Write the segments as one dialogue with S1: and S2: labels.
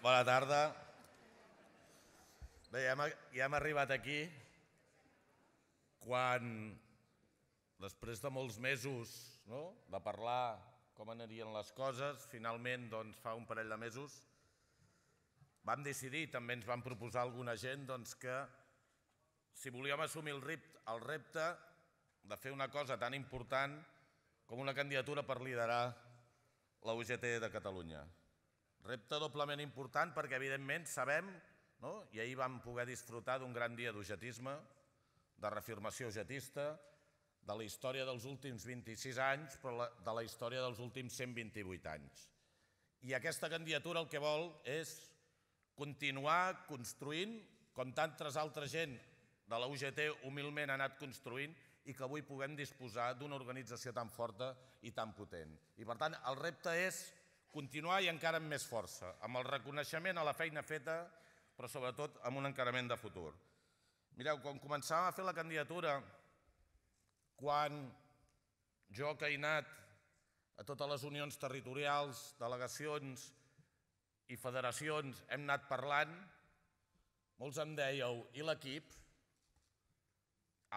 S1: Bona tarda. Bé, ja hem, ja hem arribat aquí quan, després de molts mesos no? de parlar com anirien les coses, finalment, doncs, fa un parell de mesos, vam decidir, també ens van proposar alguna gent, doncs, que si volíem assumir el, ript, el repte de fer una cosa tan important com una candidatura per liderar la UGT de Catalunya. Repte doblement important perquè, evidentment, sabem, no? i ahir vam poder disfrutar d'un gran dia d'ogetisme, de reafirmació ogetista, de la història dels últims 26 anys, però de la història dels últims 128 anys. I aquesta candidatura el que vol és continuar construint, com tantes altra gent de la UGT humilment ha anat construint, i que avui puguem disposar d'una organització tan forta i tan potent. I per tant, el repte és Continuar i encara amb més força, amb el reconeixement a la feina feta, però sobretot amb un encarament de futur. Mireu, quan començàvem a fer la candidatura, quan jo que he anat a totes les unions territorials, delegacions i federacions hem anat parlant, molts em dèieu, i l'equip?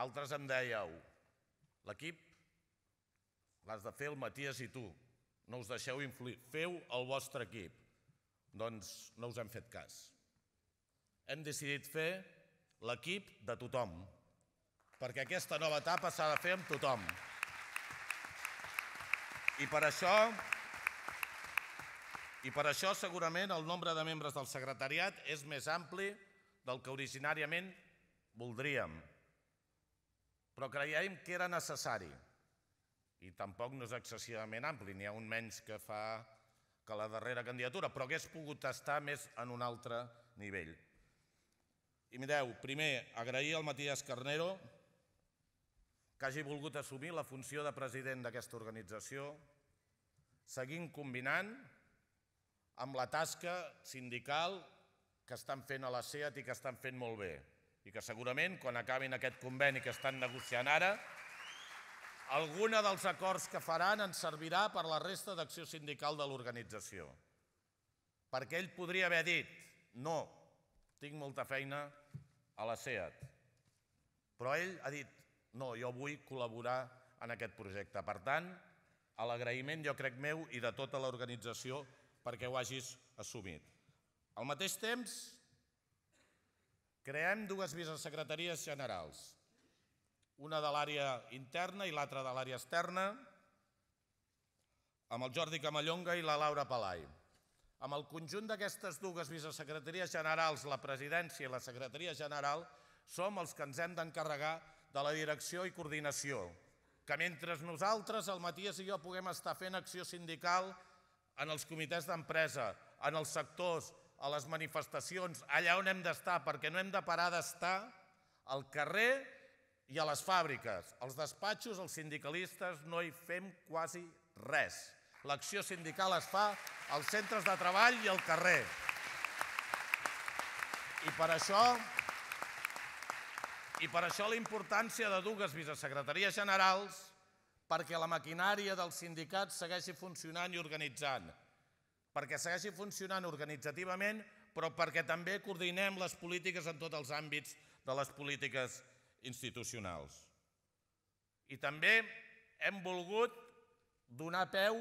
S1: Altres em dèieu, l'equip l'has de fer el Matías i tu. No us deixeu influir. Feu el vostre equip. Doncs no us hem fet cas. Hem decidit fer l'equip de tothom, perquè aquesta nova etapa s'ha de fer amb tothom. I per això i per això segurament el nombre de membres del secretariat és més ampli del que originàriament voldríem. Però creiem que era necessari i tampoc no és excessivament ampli, n'hi ha un menys que fa que la darrera candidatura, però hauria pogut estar més en un altre nivell. I mireu, primer, agrair al Matías Carnero que hagi volgut assumir la funció de president d'aquesta organització, seguint combinant amb la tasca sindical que estan fent a la SEAT i que estan fent molt bé i que segurament quan acabin aquest conveni que estan negociant ara alguna dels acords que faran ens servirà per la resta d'acció sindical de l'organització. Perquè ell podria haver dit, no, tinc molta feina a la SEAT. Però ell ha dit, no, jo vull col·laborar en aquest projecte. Per tant, a l'agraïment, jo crec meu, i de tota l'organització perquè ho hagis assumit. Al mateix temps, creem dues vicesecretaries generals una de l'àrea interna i l'altra de l'àrea externa, amb el Jordi Camallonga i la Laura Palai. Amb el conjunt d'aquestes dues vicesecretaries generals, la presidència i la secretaria general, som els que ens hem d'encarregar de la direcció i coordinació, que mentre nosaltres, el Matías i jo, puguem estar fent acció sindical en els comitès d'empresa, en els sectors, a les manifestacions, allà on hem d'estar, perquè no hem de parar d'estar al carrer i a les fàbriques. als despatxos, els sindicalistes, no hi fem quasi res. L'acció sindical es fa als centres de treball i al carrer. I per això i per això la importància de dues vicesecretaries generals perquè la maquinària dels sindicats segueixi funcionant i organitzant, perquè segueixi funcionant organitzativament, però perquè també coordinem les polítiques en tots els àmbits de les polítiques institucionals. I també hem volgut donar peu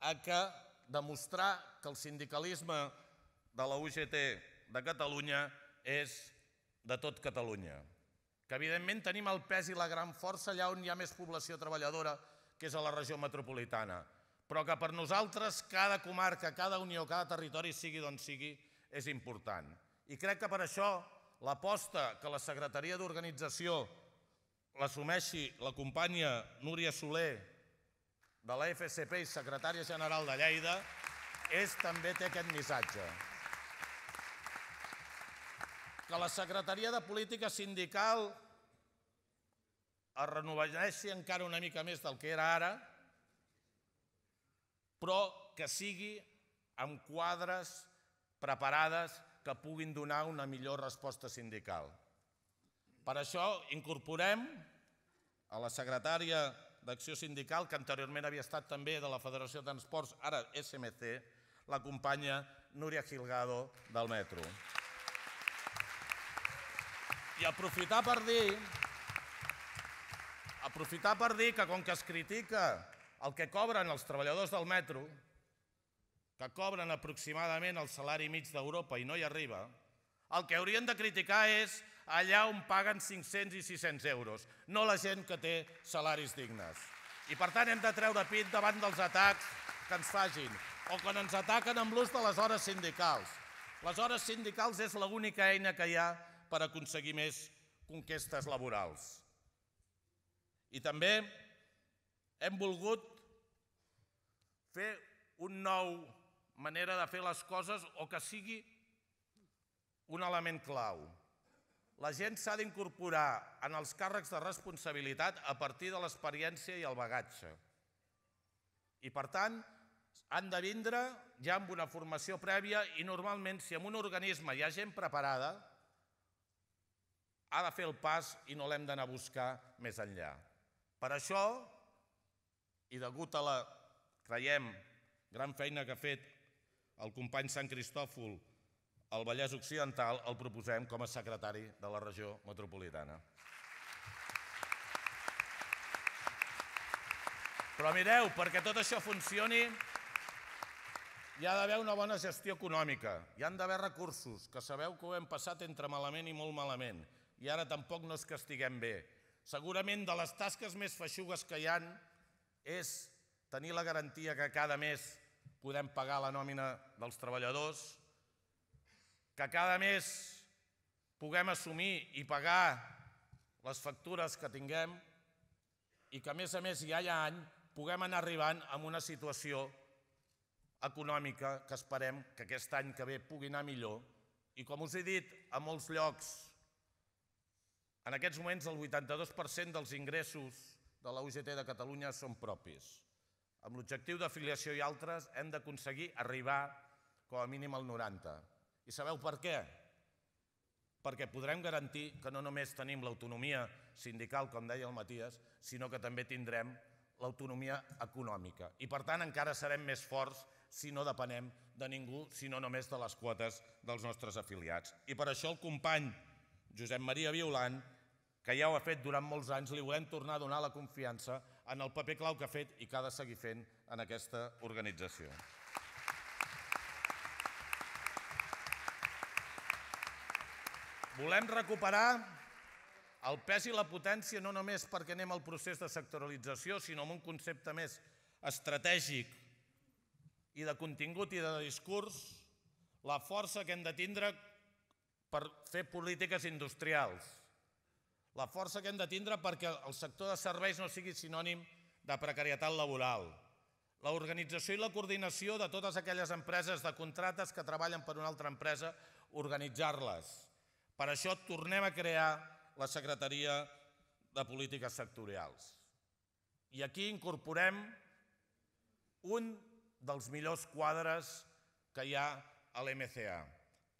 S1: a que demostrar que el sindicalisme de la UGT de Catalunya és de tot Catalunya. Que evidentment tenim el pes i la gran força allà on hi ha més població treballadora, que és a la regió metropolitana. Però que per nosaltres cada comarca, cada unió, cada territori, sigui d'on sigui, és important. I crec que per això l'aposta que la secretaria d'organització l'assumeixi la companya Núria Soler de la FCP i secretària general de Lleida és també té aquest missatge. Que la secretaria de política sindical es renoveixi encara una mica més del que era ara, però que sigui amb quadres preparades que puguin donar una millor resposta sindical. Per això incorporem a la secretària d'Acció Sindical, que anteriorment havia estat també de la Federació de Transports, ara SMC, la companya Núria Gilgado del Metro. I aprofitar per dir aprofitar per dir que com que es critica el que cobren els treballadors del metro, que cobren aproximadament el salari mig d'Europa i no hi arriba, el que haurien de criticar és allà on paguen 500 i 600 euros, no la gent que té salaris dignes. I per tant hem de treure pit davant dels atacs que ens fagin o quan ens ataquen amb l'ús de les hores sindicals. Les hores sindicals és l'única eina que hi ha per aconseguir més conquestes laborals. I també hem volgut fer un nou manera de fer les coses o que sigui un element clau. La gent s'ha d'incorporar en els càrrecs de responsabilitat a partir de l'experiència i el bagatge. I per tant, han de vindre ja amb una formació prèvia i normalment si en un organisme hi ha gent preparada, ha de fer el pas i no l'hem d'anar a buscar més enllà. Per això, i degut a la, creiem, gran feina que ha fet el company Sant Cristòfol, al Vallès Occidental, el proposem com a secretari de la regió metropolitana. Però mireu, perquè tot això funcioni, hi ha d'haver una bona gestió econòmica, hi han d'haver recursos, que sabeu que ho hem passat entre malament i molt malament, i ara tampoc no és que estiguem bé. Segurament de les tasques més feixugues que hi han és tenir la garantia que cada mes podem pagar la nòmina dels treballadors, que cada mes puguem assumir i pagar les factures que tinguem i que, a més a més, ja hi ha any, puguem anar arribant a una situació econòmica que esperem que aquest any que ve pugui anar millor. I com us he dit, a molts llocs, en aquests moments el 82% dels ingressos de la UGT de Catalunya són propis amb l'objectiu d'afiliació i altres, hem d'aconseguir arribar com a mínim al 90. I sabeu per què? Perquè podrem garantir que no només tenim l'autonomia sindical, com deia el Matías, sinó que també tindrem l'autonomia econòmica. I per tant encara serem més forts si no depenem de ningú, sinó només de les quotes dels nostres afiliats. I per això el company Josep Maria Violant, que ja ho ha fet durant molts anys, li volem tornar a donar la confiança en el paper clau que ha fet i que ha de seguir fent en aquesta organització. Volem recuperar el pes i la potència no només perquè anem al procés de sectoralització, sinó amb un concepte més estratègic i de contingut i de discurs, la força que hem de tindre per fer polítiques industrials la força que hem de tindre perquè el sector de serveis no sigui sinònim de precarietat laboral, l'organització i la coordinació de totes aquelles empreses de contractes que treballen per una altra empresa, organitzar-les. Per això tornem a crear la Secretaria de Polítiques Sectorials. I aquí incorporem un dels millors quadres que hi ha a l'MCA,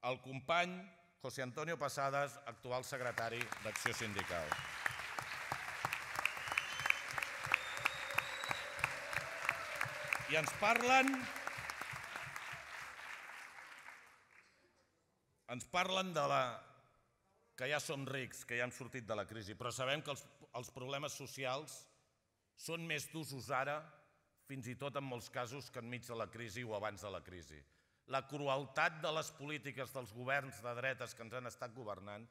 S1: el company José Antonio Passades, actual secretari d'Acció Sindical. I ens parlen... Ens parlen de la... que ja som rics, que ja hem sortit de la crisi, però sabem que els, els problemes socials són més d'usos ara, fins i tot en molts casos, que enmig de la crisi o abans de la crisi la crueltat de les polítiques dels governs de dretes que ens han estat governant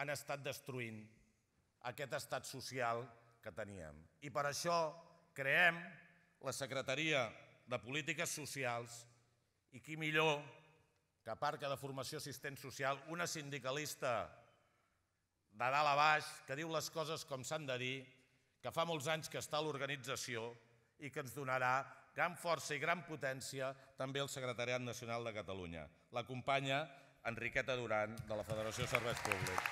S1: han estat destruint aquest estat social que teníem. I per això creem la Secretaria de Polítiques Socials i qui millor que a part que de formació assistent social, una sindicalista de dalt a baix que diu les coses com s'han de dir, que fa molts anys que està a l'organització i que ens donarà gran força i gran potència també el Secretariat Nacional de Catalunya. L'acompanya Enriqueta Duran, de la Federació de Serveis Públics.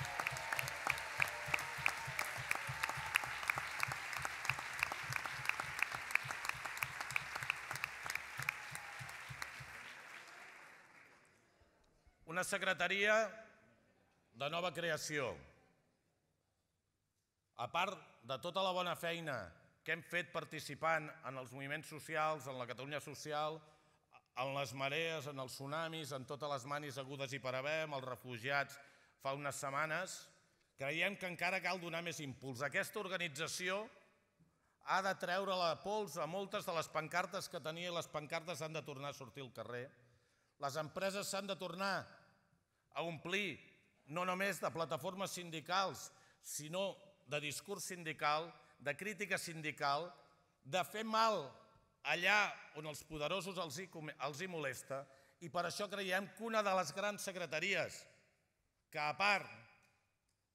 S1: Una secretaria de nova creació. A part de tota la bona feina que hem fet participant en els moviments socials, en la Catalunya social, en les marees, en els tsunamis, en totes les manis agudes i per haver, amb els refugiats fa unes setmanes, creiem que encara cal donar més impuls. Aquesta organització ha de treure la pols a moltes de les pancartes que tenia i les pancartes han de tornar a sortir al carrer. Les empreses s'han de tornar a omplir no només de plataformes sindicals, sinó de discurs sindical de crítica sindical, de fer mal allà on els poderosos els hi, els hi molesta i per això creiem que una de les grans secretaries que a part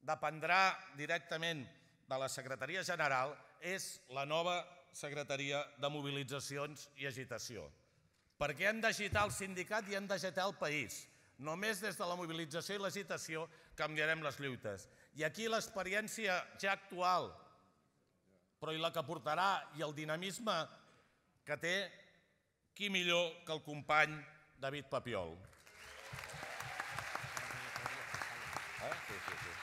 S1: dependrà directament de la Secretaria General és la nova Secretaria de Mobilitzacions i Agitació. Perquè hem d'agitar el sindicat i hem d'agitar el país. Només des de la mobilització i l'agitació canviarem les lluites. I aquí l'experiència ja actual però i la que portarà i el dinamisme que té, qui millor que el company David Papiol. Eh? Sí, sí, sí.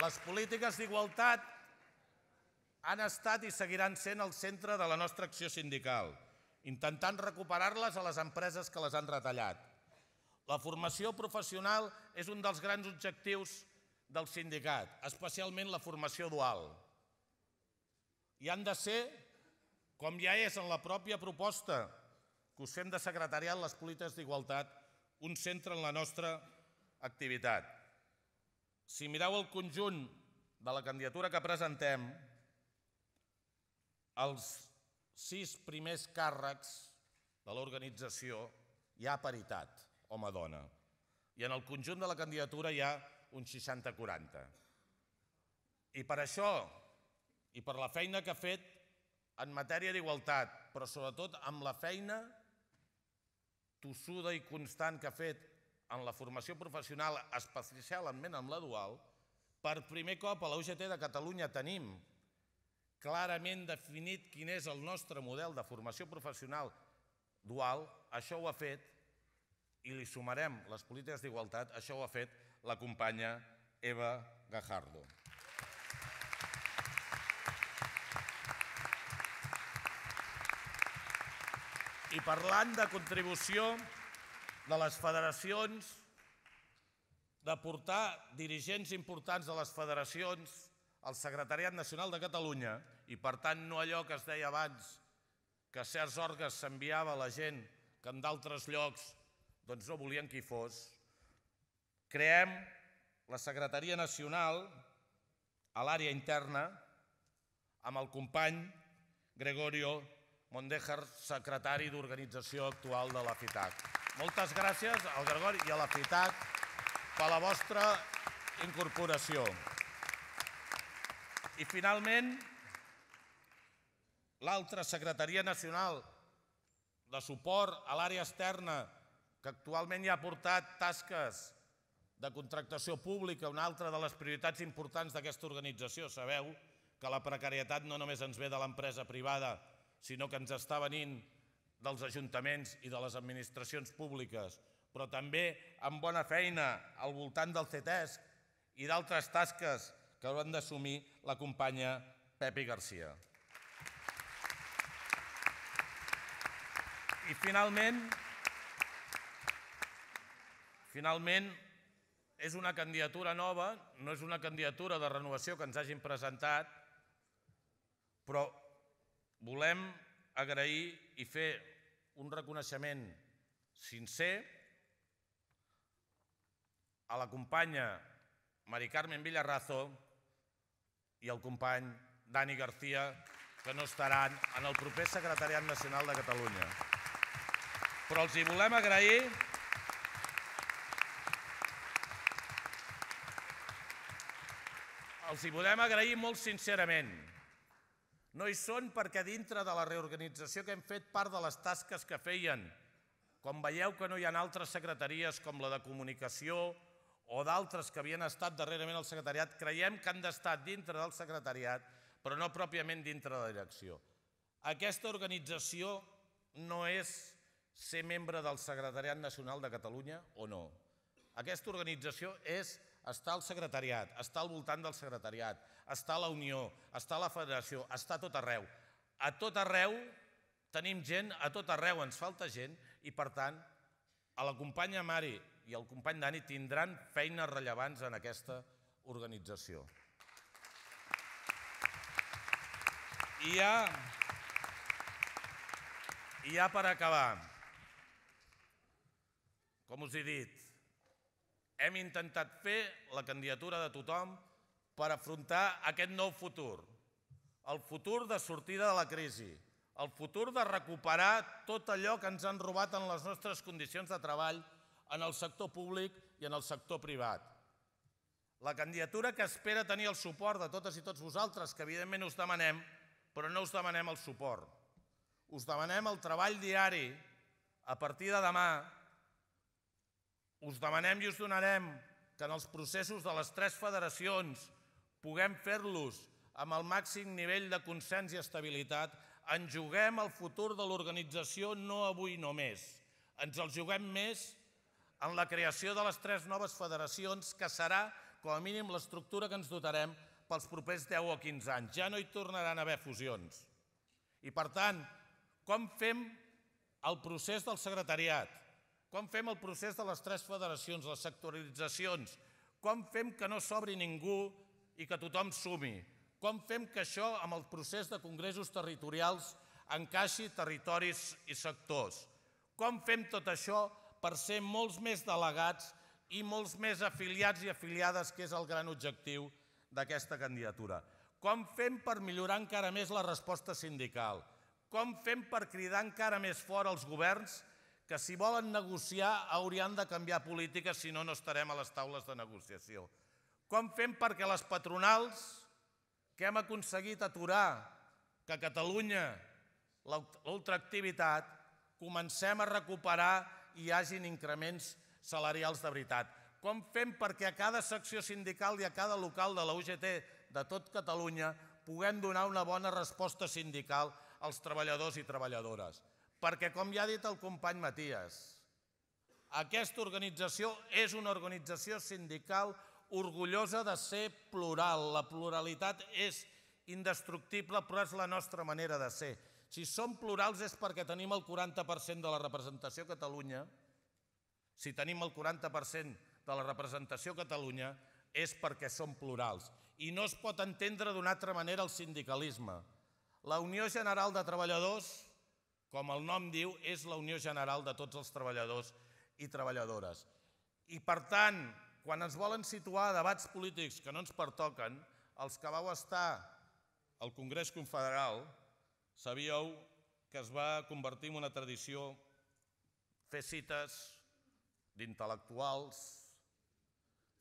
S1: Les polítiques d'igualtat han estat i seguiran sent el centre de la nostra acció sindical, intentant recuperar-les a les empreses que les han retallat. La formació professional és un dels grans objectius del sindicat, especialment la formació dual. I han de ser, com ja és en la pròpia proposta que us fem de secretariat les polítiques d'igualtat, un centre en la nostra activitat. Si mireu el conjunt de la candidatura que presentem, els sis primers càrrecs de l'organització hi ha paritat, home-dona. I en el conjunt de la candidatura hi ha un 60-40. I per això, i per la feina que ha fet en matèria d'igualtat, però sobretot amb la feina tossuda i constant que ha fet en la formació professional, especialment amb la dual, per primer cop a la UGT de Catalunya tenim clarament definit quin és el nostre model de formació professional dual, això ho ha fet, i li sumarem les polítiques d'igualtat, això ho ha fet la companya Eva Gajardo. I parlant de contribució de les federacions, de portar dirigents importants de les federacions al Secretariat Nacional de Catalunya i, per tant, no allò que es deia abans, que certs òrgans s'enviava la gent que en d'altres llocs doncs no volien hi fos, Creem la Secretaria Nacional a l'àrea interna amb el company Gregorio Mondejar, secretari d'organització actual de la FITAC. Moltes gràcies al Gregori i a la FITAC per la vostra incorporació. I finalment, l'altra Secretaria Nacional de Suport a l'àrea externa, que actualment ja ha portat tasques de contractació pública, una altra de les prioritats importants d'aquesta organització. Sabeu que la precarietat no només ens ve de l'empresa privada, sinó que ens està venint dels ajuntaments i de les administracions públiques, però també amb bona feina al voltant del CETESC e i d'altres tasques que hauran d'assumir la companya Pepi Garcia. I finalment, finalment, és una candidatura nova, no és una candidatura de renovació que ens hagin presentat, però volem agrair i fer un reconeixement sincer a la companya Mari Carmen Villarrazo i al company Dani García, que no estaran en el proper Secretariat Nacional de Catalunya. Però els hi volem agrair els hi podem agrair molt sincerament. No hi són perquè dintre de la reorganització que hem fet part de les tasques que feien, com veieu que no hi ha altres secretaries com la de comunicació o d'altres que havien estat darrerament al secretariat, creiem que han d'estar dintre del secretariat, però no pròpiament dintre de la direcció. Aquesta organització no és ser membre del Secretariat Nacional de Catalunya o no. Aquesta organització és està al secretariat, està al voltant del secretariat, està a la Unió, està a la Federació, està a tot arreu. A tot arreu tenim gent, a tot arreu ens falta gent i, per tant, a la companya Mari i al company Dani tindran feines rellevants en aquesta organització. I ja, i ja per acabar, com us he dit, hem intentat fer la candidatura de tothom per afrontar aquest nou futur, el futur de sortida de la crisi, el futur de recuperar tot allò que ens han robat en les nostres condicions de treball en el sector públic i en el sector privat. La candidatura que espera tenir el suport de totes i tots vosaltres, que evidentment us demanem, però no us demanem el suport. Us demanem el treball diari a partir de demà us demanem i us donarem que en els processos de les tres federacions puguem fer-los amb el màxim nivell de consens i estabilitat, ens juguem el futur de l'organització no avui només. Ens el juguem més en la creació de les tres noves federacions, que serà, com a mínim, l'estructura que ens dotarem pels propers 10 o 15 anys. Ja no hi tornaran a haver fusions. I, per tant, com fem el procés del secretariat? Quan fem el procés de les tres federacions, les sectoritzacions? Quan fem que no s'obri ningú i que tothom sumi? Com fem que això, amb el procés de congressos territorials, encaixi territoris i sectors? Com fem tot això per ser molts més delegats i molts més afiliats i afiliades, que és el gran objectiu d'aquesta candidatura? Com fem per millorar encara més la resposta sindical? Com fem per cridar encara més fort els governs que si volen negociar haurien de canviar polítiques, si no, no estarem a les taules de negociació. Com fem perquè les patronals que hem aconseguit aturar que a Catalunya l'ultraactivitat comencem a recuperar i hi hagin increments salarials de veritat? Com fem perquè a cada secció sindical i a cada local de la UGT de tot Catalunya puguem donar una bona resposta sindical als treballadors i treballadores? perquè, com ja ha dit el company Matías, aquesta organització és una organització sindical orgullosa de ser plural. La pluralitat és indestructible, però és la nostra manera de ser. Si som plurals és perquè tenim el 40% de la representació a Catalunya. Si tenim el 40% de la representació a Catalunya és perquè som plurals. I no es pot entendre d'una altra manera el sindicalisme. La Unió General de Treballadors com el nom diu, és la Unió General de tots els treballadors i treballadores. I per tant, quan ens volen situar debats polítics que no ens pertoquen, els que vau estar al Congrés Confederal sabíeu que es va convertir en una tradició fer cites d'intel·lectuals,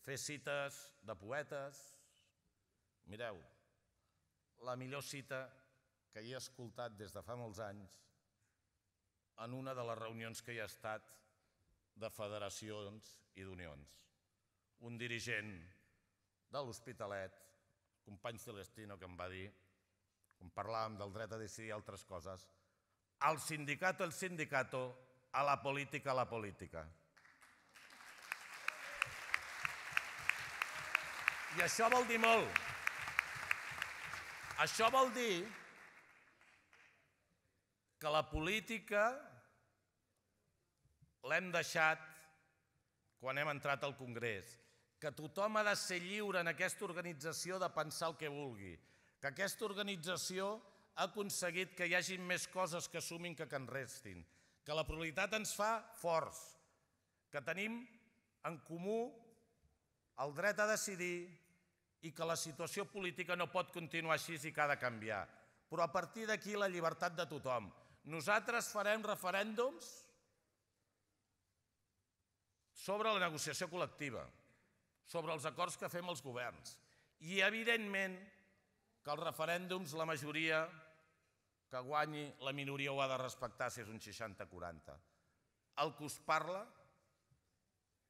S1: fer cites de poetes. Mireu, la millor cita que he escoltat des de fa molts anys en una de les reunions que hi ha estat de federacions i d'unions. Un dirigent de l'Hospitalet, company Celestino, que em va dir, quan parlàvem del dret a decidir altres coses, al sindicato el sindicato, a la política la política. I això vol dir molt. Això vol dir que la política l'hem deixat quan hem entrat al Congrés, que tothom ha de ser lliure en aquesta organització de pensar el que vulgui, que aquesta organització ha aconseguit que hi hagin més coses que sumin que que en restin, que la pluralitat ens fa forts, que tenim en comú el dret a decidir i que la situació política no pot continuar així i que ha de canviar. Però a partir d'aquí la llibertat de tothom. Nosaltres farem referèndums sobre la negociació col·lectiva, sobre els acords que fem els governs. I, evidentment, que els referèndums, la majoria que guanyi, la minoria ho ha de respectar si és un 60-40. El que us parla,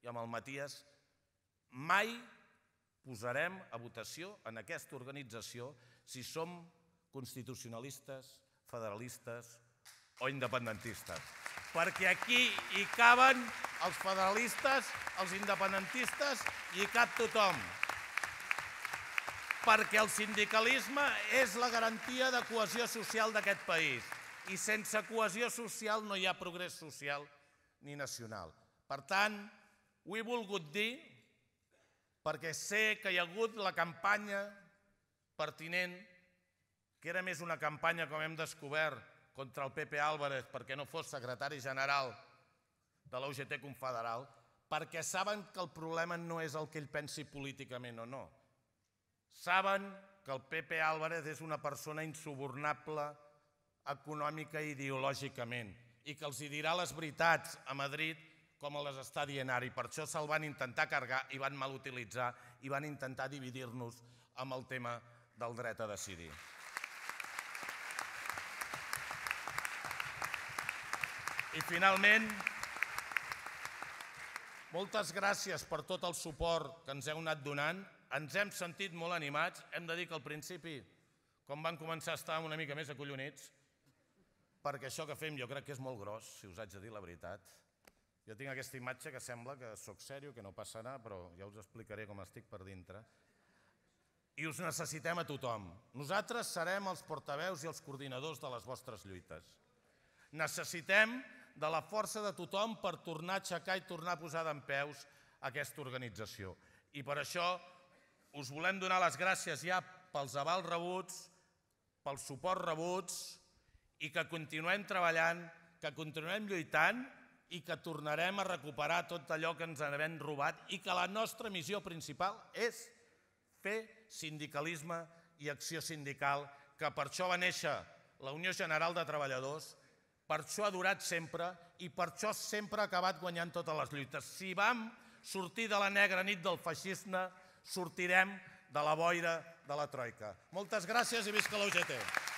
S1: i amb el Matías, mai posarem a votació en aquesta organització si som constitucionalistes, federalistes o independentistes. Perquè aquí hi caben els federalistes, els independentistes, i hi cap tothom. Perquè el sindicalisme és la garantia de cohesió social d'aquest país. I sense cohesió social no hi ha progrés social ni nacional. Per tant, ho he volgut dir perquè sé que hi ha hagut la campanya pertinent, que era més una campanya, com hem descobert, contra el Pepe Álvarez perquè no fos secretari general de la UGT confederal, perquè saben que el problema no és el que ell pensi políticament o no. Saben que el Pepe Álvarez és una persona insubornable econòmica i ideològicament i que els hi dirà les veritats a Madrid com les està dient ara i per això se'l van intentar cargar i van malutilitzar i van intentar dividir-nos amb el tema del dret a decidir. I finalment, moltes gràcies per tot el suport que ens heu anat donant. Ens hem sentit molt animats. Hem de dir que al principi, com van començar, estar una mica més acollonits, perquè això que fem jo crec que és molt gros, si us haig de dir la veritat. Jo tinc aquesta imatge que sembla que sóc sèrio, que no passarà, però ja us explicaré com estic per dintre. I us necessitem a tothom. Nosaltres serem els portaveus i els coordinadors de les vostres lluites. Necessitem de la força de tothom per tornar a aixecar i tornar a posar d'en peus aquesta organització. I per això us volem donar les gràcies ja pels avals rebuts, pels suports rebuts i que continuem treballant, que continuem lluitant i que tornarem a recuperar tot allò que ens havem robat i que la nostra missió principal és fer sindicalisme i acció sindical, que per això va néixer la Unió General de Treballadors per això ha durat sempre i per això sempre ha acabat guanyant totes les lluites. Si vam sortir de la negra nit del feixisme, sortirem de la boira de la troika. Moltes gràcies i visca l'UGT.